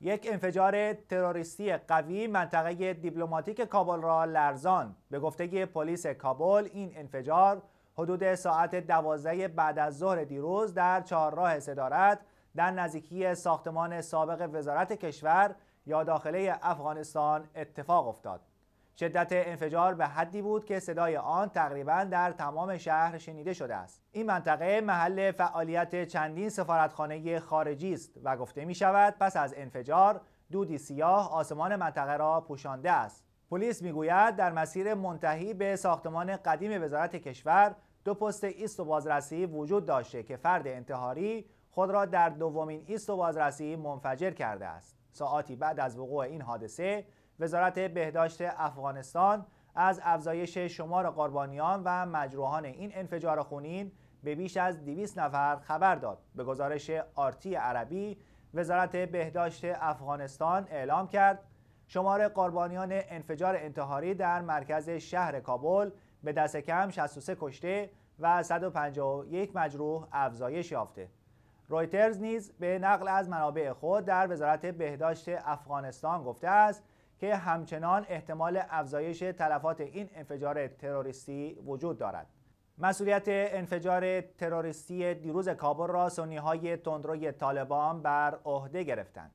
یک انفجار تروریستی قوی منطقه دیپلماتیک کابل را لرزان به گفته پلیس کابل این انفجار حدود ساعت دوازده بعد از ظهر دیروز در چهارراه صدارت در نزدیکی ساختمان سابق وزارت کشور یا داخله افغانستان اتفاق افتاد شدت انفجار به حدی بود که صدای آن تقریبا در تمام شهر شنیده شده است این منطقه محل فعالیت چندین سفارتخانه خارجی است و گفته می شود پس از انفجار دودی سیاه آسمان منطقه را پوشانده است پلیس میگوید در مسیر منتهی به ساختمان قدیم وزارت کشور دو پست ایست و بازرسی وجود داشته که فرد انتحاری خود را در دومین ایست و بازرسی منفجر کرده است ساعتی بعد از وقوع این حادثه وزارت بهداشت افغانستان از افزایش شمار قربانیان و مجروحان این انفجار خونین به بیش از 200 نفر خبر داد. به گزارش آرتی عربی، وزارت بهداشت افغانستان اعلام کرد شمار قربانیان انفجار انتحاری در مرکز شهر کابل به دست کم 63 کشته و 151 مجروح افزایش یافته. رویترز نیز به نقل از منابع خود در وزارت بهداشت افغانستان گفته است که همچنان احتمال افزایش تلفات این انفجار تروریستی وجود دارد مسئولیت انفجار تروریستی دیروز کابل را سنی های تندروی طالبان بر عهده گرفتند